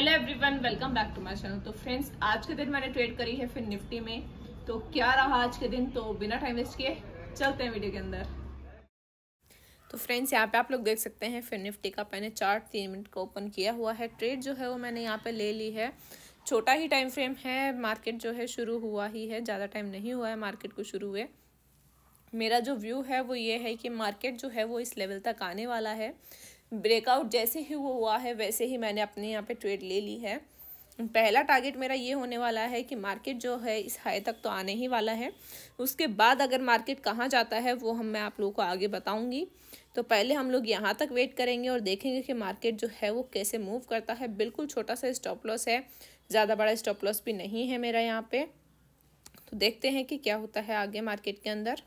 hello everyone welcome back to my channel तो friends आज के दिन मैंने ट्रेड करी है फिर निफ्टी में तो क्या रहा आज के दिन तो बिना टाइम वेस्ट किए चलते हैं वीडियो के अंदर तो फ्रेंड्स यहाँ पे आप लोग देख सकते हैं फिर निफ्टी का मैंने चार्ट तीन मिनट का ओपन किया हुआ है ट्रेड जो है वो मैंने यहाँ पे ले ली है छोटा ही टाइम फ्रेम है मार्केट जो है शुरू हुआ ही है ज़्यादा टाइम नहीं हुआ है मार्केट को शुरू हुए मेरा जो व्यू है वो ये है कि मार्केट जो है वो इस लेवल तक आने वाला है ब्रेकआउट जैसे ही वो हुआ है वैसे ही मैंने अपने यहाँ पे ट्रेड ले ली है पहला टारगेट मेरा ये होने वाला है कि मार्केट जो है इस हाई तक तो आने ही वाला है उसके बाद अगर मार्केट कहाँ जाता है वो हम मैं आप लोगों को आगे बताऊँगी तो पहले हम लोग यहाँ तक वेट करेंगे और देखेंगे कि मार्केट जो है वो कैसे मूव करता है बिल्कुल छोटा सा स्टॉप लॉस है ज़्यादा बड़ा स्टॉप लॉस भी नहीं है मेरा यहाँ पर तो देखते हैं कि क्या होता है आगे मार्केट के अंदर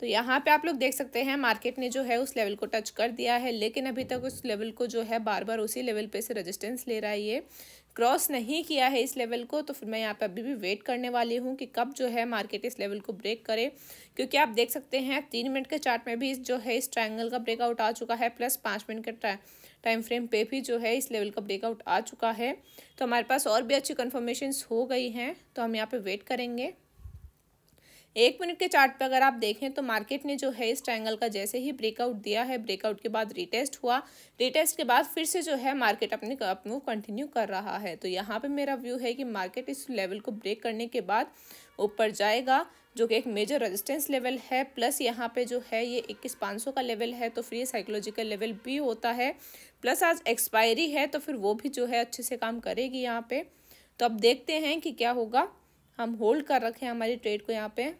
तो यहाँ पे आप लोग देख सकते हैं मार्केट ने जो है उस लेवल को टच कर दिया है लेकिन अभी तक उस लेवल को जो है बार बार उसी लेवल पे से रेजिस्टेंस ले रहा है ये क्रॉस नहीं किया है इस लेवल को तो फिर मैं यहाँ पे अभी भी वेट करने वाली हूँ कि कब जो है मार्केट इस लेवल को ब्रेक करे क्योंकि आप देख सकते हैं तीन मिनट के चार्ट में भी इस जो है इस ट्राइंगल का ब्रेकआउट आ चुका है प्लस पाँच मिनट के टाइम फ्रेम पे भी जो है इस लेवल का ब्रेकआउट आ चुका है तो हमारे पास और भी अच्छी कन्फर्मेशन हो गई हैं तो हम यहाँ पर वेट करेंगे एक मिनट के चार्ट पर अगर आप देखें तो मार्केट ने जो है इस ट्रायंगल का जैसे ही ब्रेकआउट दिया है ब्रेकआउट के बाद रिटेस्ट हुआ रिटेस्ट के बाद फिर से जो है मार्केट अपने अप मूव कंटिन्यू कर रहा है तो यहाँ पे मेरा व्यू है कि मार्केट इस लेवल को ब्रेक करने के बाद ऊपर जाएगा जो कि एक मेजर रेजिस्टेंस लेवल है प्लस यहाँ पे जो है ये इक्कीस पाँच सौ का लेवल है तो फिर ये साइकोलॉजिकल लेवल भी होता है प्लस आज एक्सपायरी है तो फिर वो भी जो है अच्छे से काम करेगी यहाँ पे तो अब देखते हैं कि क्या होगा हम होल्ड कर रखें हमारी ट्रेड को यहाँ पे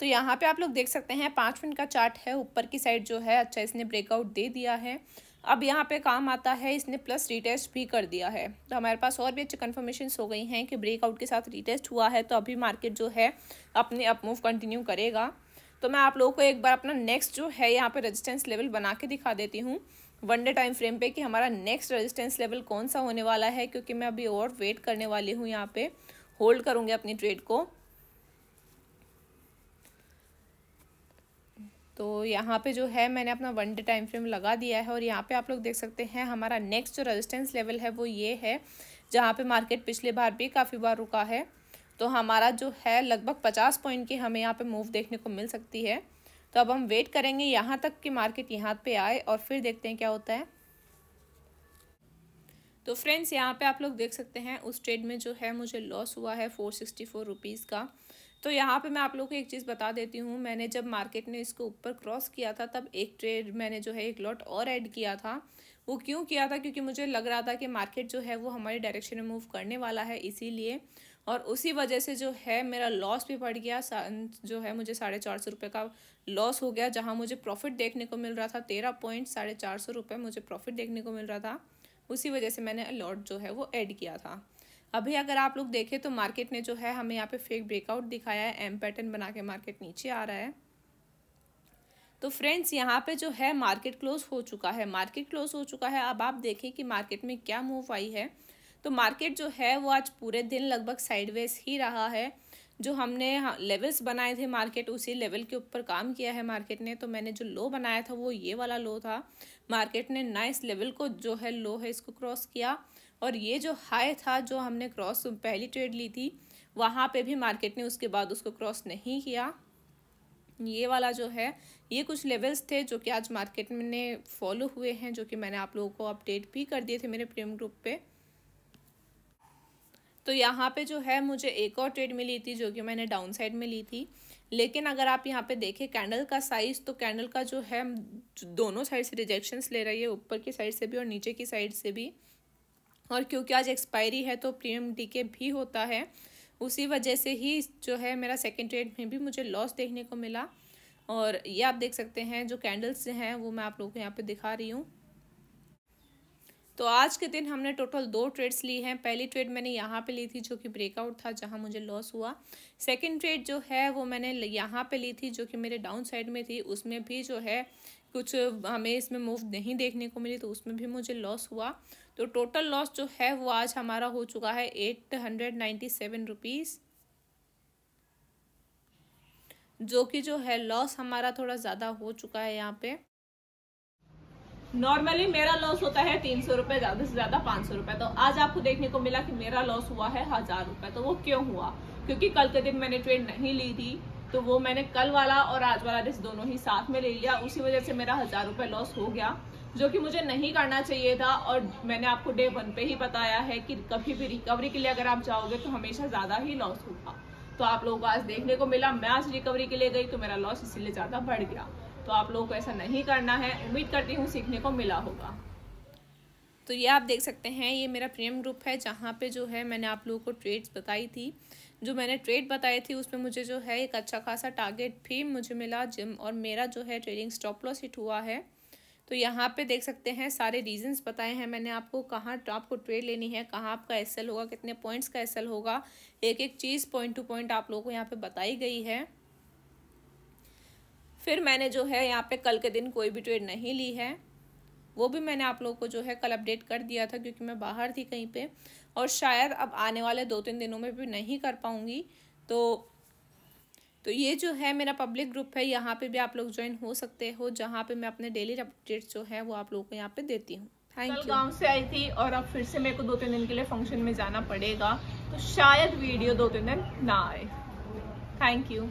तो यहाँ पे आप लोग देख सकते हैं पाँच मिनट का चार्ट है ऊपर की साइड जो है अच्छा इसने ब्रेकआउट दे दिया है अब यहाँ पे काम आता है इसने प्लस रीटेस्ट भी कर दिया है तो हमारे पास और भी अच्छी कन्फर्मेशन हो गई हैं कि ब्रेकआउट के साथ रीटेस्ट हुआ है तो अभी मार्केट जो है अपने अप मूव कंटिन्यू करेगा तो मैं आप लोगों को एक बार अपना नेक्स्ट जो है यहाँ पे रेजिस्टेंस लेवल बना के दिखा देती हूँ वन डे टाइम फ्रेम पे कि हमारा नेक्स्ट रेजिस्टेंस लेवल कौन सा होने वाला है क्योंकि मैं अभी और वेट करने वाली हूँ यहाँ पे होल्ड करूँगी अपनी ट्रेड को तो यहाँ पे जो है मैंने अपना वन डे टाइम फ्रेम लगा दिया है और यहाँ पे आप लोग देख सकते हैं हमारा नेक्स्ट जो रेजिस्टेंस लेवल है वो ये है जहाँ पे मार्केट पिछले बार भी काफ़ी बार रुका है तो हमारा जो है लगभग पचास पॉइंट की हमें यहाँ पे मूव देखने को मिल सकती है तो अब हम वेट करेंगे यहाँ तक कि मार्केट यहाँ पर आए और फिर देखते हैं क्या होता है तो फ्रेंड्स यहाँ पे आप लोग देख सकते हैं उस ट्रेड में जो है मुझे लॉस हुआ है फोर सिक्सटी फोर रुपीज़ का तो यहाँ पे मैं आप लोग को एक चीज़ बता देती हूँ मैंने जब मार्केट ने इसको ऊपर क्रॉस किया था तब एक ट्रेड मैंने जो है एक लॉट और ऐड किया था वो क्यों किया था क्योंकि मुझे लग रहा था कि मार्केट जो है वो हमारे डायरेक्शन में मूव करने वाला है इसीलिए और उसी वजह से जो है मेरा लॉस भी बढ़ गया जो है मुझे साढ़े चार सौ रुपये का लॉस हो गया जहाँ मुझे प्रॉफिट देखने को मिल रहा था तेरह पॉइंट साढ़े चार सौ रुपये मुझे प्रॉफिट देखने को मिल रहा था उसी वजह से मैंने अलॉट जो है वो ऐड किया था अभी अगर आप लोग देखें तो मार्केट ने जो है हमें यहाँ पे फेक ब्रेकआउट दिखाया है एम पैटर्न बना के मार्केट नीचे आ रहा है तो फ्रेंड्स यहाँ पे जो है मार्केट क्लोज हो चुका है मार्केट क्लोज हो चुका है अब आप देखें कि मार्केट में क्या मूव आई है तो मार्केट जो है वो आज पूरे दिन लगभग साइडवेज ही रहा है जो हमने लेवल्स बनाए थे मार्केट उसी लेवल के ऊपर काम किया है मार्केट ने तो मैंने जो लो बनाया था वो ये वाला लो था मार्केट ने ना इस लेवल को जो है लो है इसको क्रॉस किया और ये जो हाई था जो हमने क्रॉस पहली ट्रेड ली थी वहाँ पे भी मार्केट ने उसके बाद उसको क्रॉस नहीं किया ये वाला जो है ये कुछ लेवल्स थे जो कि आज मार्केट में फॉलो हुए हैं जो कि मैंने आप लोगों को अपडेट भी कर दिए थे मेरे प्रीमियम ग्रुप पे तो यहाँ पे जो है मुझे एक और ट्रेड मिली थी जो कि मैंने डाउन साइड में ली थी लेकिन अगर आप यहाँ पे देखें कैंडल का साइज़ तो कैंडल का जो है दोनों साइड से रिजेक्शन ले रही है ऊपर की साइड से भी और नीचे की साइड से भी और क्योंकि आज एक्सपायरी है तो प्रीमियम डीके भी होता है उसी वजह से ही जो है मेरा सेकेंड ट्रेड में भी मुझे लॉस देखने को मिला और ये आप देख सकते हैं जो कैंडल्स हैं वो मैं आप लोगों को यहाँ पे दिखा रही हूँ तो आज के दिन हमने टोटल दो ट्रेड्स ली हैं पहली ट्रेड मैंने यहाँ पे ली थी जो कि ब्रेकआउट था जहाँ मुझे लॉस हुआ सेकेंड ट्रेड जो है वो मैंने यहाँ पे ली थी जो कि मेरे डाउन साइड में थी उसमें भी जो है कुछ हमें इसमें मूव नहीं देखने को मिली तो उसमें भी मुझे लॉस हुआ तो टोटल लॉस जो है वो आज हमारा हो चुका है eight hundred ninety seven rupees जो कि जो है लॉस हमारा थोड़ा ज़्यादा हो चुका है यहाँ पे नॉर्मली मेरा लॉस होता है तीन सौ रुपये ज़्यादा से ज़्यादा पाँच सौ रुपये तो आज आपको देखने को मिला कि मेरा लॉस हुआ है हज़ार रुपये तो वो क्यों हुआ क्योंकि कल के दिन मैंने ट्रेड नहीं ली थी तो वो मैंने कल वाला और आज वाला रिस्क दोनों ही साथ में ले लिया उसी वजह से मेरा हज़ार रुपये लॉस हो गया जो कि मुझे नहीं करना चाहिए था और मैंने आपको डे वन पे ही बताया है कि कभी भी रिकवरी के लिए अगर आप जाओगे तो हमेशा ज़्यादा ही लॉस होगा तो आप लोगों को आज देखने को मिला मैं आज रिकवरी के लिए गई तो मेरा लॉस इसीलिए ज़्यादा बढ़ गया तो आप लोगों को ऐसा नहीं करना है उम्मीद करती हूँ सीखने को मिला होगा तो ये आप देख सकते हैं ये मेरा प्रीमियम ग्रुप है जहाँ पे जो है मैंने आप लोगों को ट्रेड्स बताई थी जो मैंने ट्रेड बताई थी उसमें मुझे जो है एक अच्छा खासा टारगेट भी मुझे मिला जिम और मेरा जो है ट्रेडिंग स्टॉप लॉस हिट हुआ है तो यहाँ पे देख सकते हैं सारे रीजंस बताए हैं मैंने आपको कहाँ आपको ट्रेड लेनी है कहाँ आपका एस होगा कितने पॉइंट्स का एस होगा एक एक चीज़ पॉइंट टू पॉइंट आप लोगों को यहाँ पे बताई गई है फिर मैंने जो है यहाँ पे कल के दिन कोई भी ट्रेड नहीं ली है वो भी मैंने आप लोगों को जो है कल अपडेट कर दिया था क्योंकि मैं बाहर थी कहीं पे और शायद अब आने वाले दो तीन दिनों में भी नहीं कर पाऊँगी तो तो ये जो है मेरा पब्लिक ग्रुप है यहाँ पे भी आप लोग ज्वाइन हो सकते हो जहाँ पे मैं अपने डेली अपडेट्स जो है वो आप लोगों को यहाँ पे देती हूँ यू गांव से आई थी और अब फिर से मेरे को दो तीन दिन के लिए फंक्शन में जाना पड़ेगा तो शायद वीडियो दो तीन दिन ना आए थैंक यू